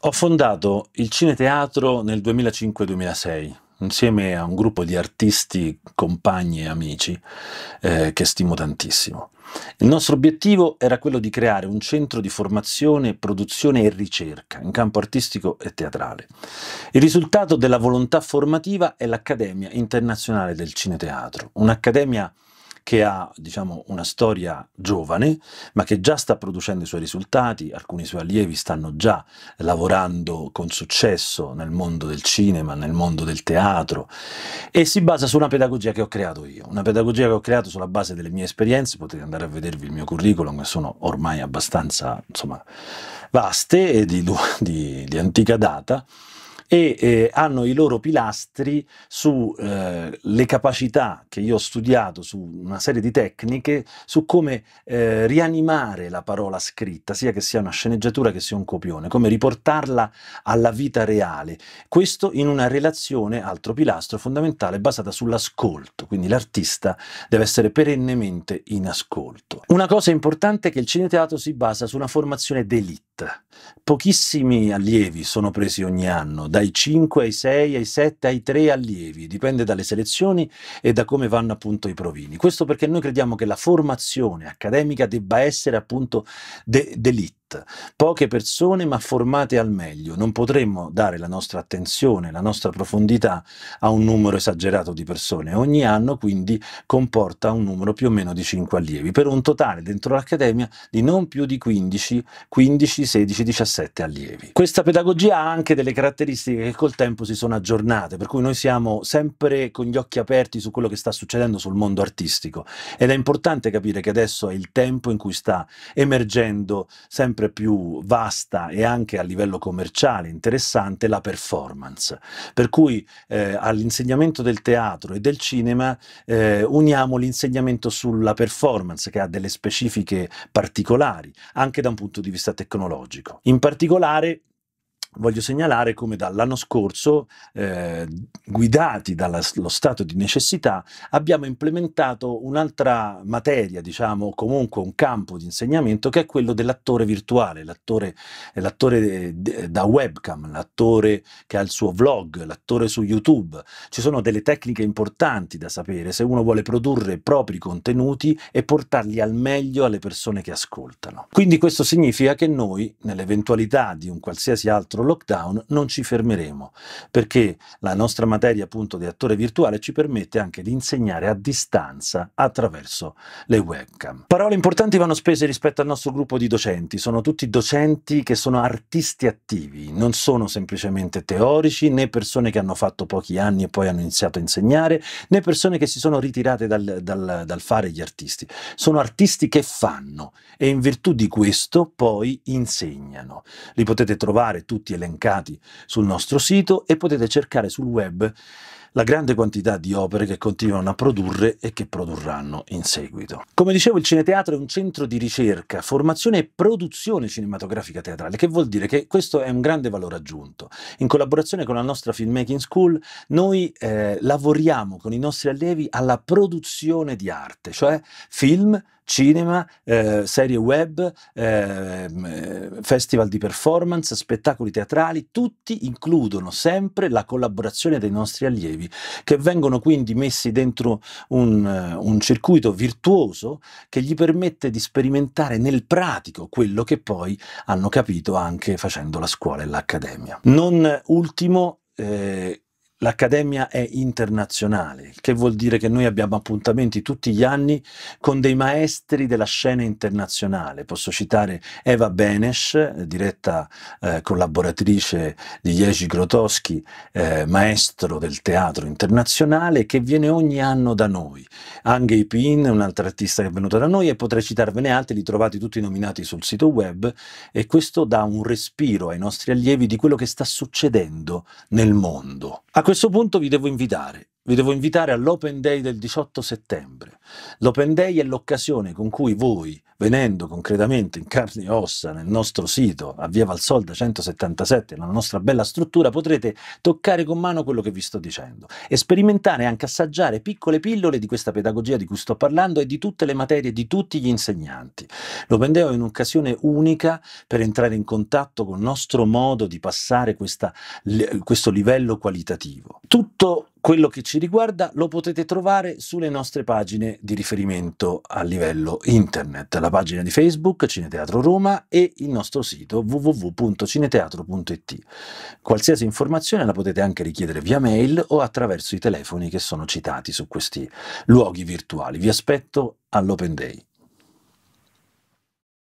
Ho fondato il Cineteatro nel 2005-2006 insieme a un gruppo di artisti, compagni e amici eh, che stimo tantissimo. Il nostro obiettivo era quello di creare un centro di formazione, produzione e ricerca in campo artistico e teatrale. Il risultato della volontà formativa è l'Accademia Internazionale del Cineteatro, un'accademia che ha diciamo, una storia giovane, ma che già sta producendo i suoi risultati, alcuni suoi allievi stanno già lavorando con successo nel mondo del cinema, nel mondo del teatro e si basa su una pedagogia che ho creato io, una pedagogia che ho creato sulla base delle mie esperienze, potete andare a vedervi il mio curriculum, che sono ormai abbastanza insomma, vaste e di, di, di antica data e eh, hanno i loro pilastri sulle eh, capacità che io ho studiato su una serie di tecniche su come eh, rianimare la parola scritta, sia che sia una sceneggiatura che sia un copione, come riportarla alla vita reale. Questo in una relazione, altro pilastro fondamentale, basata sull'ascolto, quindi l'artista deve essere perennemente in ascolto. Una cosa importante è che il cineteatro si basa su una formazione d'elite Fiat. Pochissimi allievi sono presi ogni anno, dai 5 ai 6, ai 7, ai 3 allievi, dipende dalle selezioni e da come vanno appunto i provini. Questo perché noi crediamo che la formazione accademica debba essere appunto de- d'elite Poche persone ma formate al meglio. Non potremmo dare la nostra attenzione, la nostra profondità a un numero esagerato di persone. Ogni anno quindi comporta un numero più o meno di 5 allievi, per un totale dentro l'Accademia di non più di 15, 15, 16, 17 allievi. Questa pedagogia ha anche delle caratteristiche che col tempo si sono aggiornate, per cui noi siamo sempre con gli occhi aperti su quello che sta succedendo sul mondo artistico ed è importante capire che adesso è il tempo in cui sta emergendo sempre sempre più vasta e anche a livello commerciale interessante la performance. Per cui eh, all'insegnamento del teatro e del cinema eh, uniamo l'insegnamento sulla performance che ha delle specifiche particolari, anche da un punto di vista tecnologico. In particolare voglio segnalare come dall'anno scorso, eh, guidati dallo stato di necessità, abbiamo implementato un'altra materia, diciamo comunque un campo di insegnamento, che è quello dell'attore virtuale, l'attore, l'attore eh, da webcam, l'attore che ha il suo vlog, l'attore su YouTube. Ci sono delle tecniche importanti da sapere se uno vuole produrre i propri contenuti e portarli al meglio alle persone che ascoltano. Quindi questo significa che noi, nell'eventualità di un qualsiasi altro lockdown non ci fermeremo, perché la nostra materia appunto di attore virtuale ci permette anche di insegnare a distanza attraverso le webcam. Parole importanti vanno spese rispetto al nostro gruppo di docenti, sono tutti docenti che sono artisti attivi, non sono semplicemente teorici, né persone che hanno fatto pochi anni e poi hanno iniziato a insegnare, né persone che si sono ritirate dal, dal, dal fare gli artisti, sono artisti che fanno e in virtù di questo poi insegnano. Li potete trovare tutti elencati sul nostro sito e potete cercare sul web la grande quantità di opere che continuano a produrre e che produrranno in seguito. Come dicevo, il cineteatro è un centro di ricerca, formazione e produzione cinematografica teatrale, che vuol dire che questo è un grande valore aggiunto. In collaborazione con la nostra Filmmaking School, noi eh, lavoriamo con i nostri allievi alla produzione di arte, cioè film, cinema, eh, serie web, ehm, eh, festival di performance, spettacoli teatrali, tutti includono sempre la collaborazione dei nostri allievi, che vengono quindi messi dentro un, eh, un circuito virtuoso che gli permette di sperimentare nel pratico quello che poi hanno capito anche facendo la scuola e l'accademia. Non ultimo, eh, L'accademia è internazionale, che vuol dire che noi abbiamo appuntamenti tutti gli anni con dei maestri della scena internazionale. Posso citare Eva Benesh, diretta eh, collaboratrice di Jerzy Grotowski, eh, maestro del teatro internazionale, che viene ogni anno da noi. Angei Pin, un'altra artista che è venuta da noi, e potrei citarvene altri, li trovate tutti nominati sul sito web, e questo dà un respiro ai nostri allievi di quello che sta succedendo nel mondo. A questo questo punto vi devo invitare vi devo invitare all'Open Day del 18 settembre. L'Open Day è l'occasione con cui voi, venendo concretamente in carne e ossa nel nostro sito a Via Valsolda 177, nella nostra bella struttura, potrete toccare con mano quello che vi sto dicendo e sperimentare e anche assaggiare piccole pillole di questa pedagogia di cui sto parlando e di tutte le materie di tutti gli insegnanti. L'Open Day è un'occasione unica per entrare in contatto con il nostro modo di passare questa, questo livello qualitativo. Tutto quello che ci riguarda lo potete trovare sulle nostre pagine di riferimento a livello internet, la pagina di Facebook Cineteatro Roma e il nostro sito www.cineteatro.it. Qualsiasi informazione la potete anche richiedere via mail o attraverso i telefoni che sono citati su questi luoghi virtuali. Vi aspetto all'Open Day.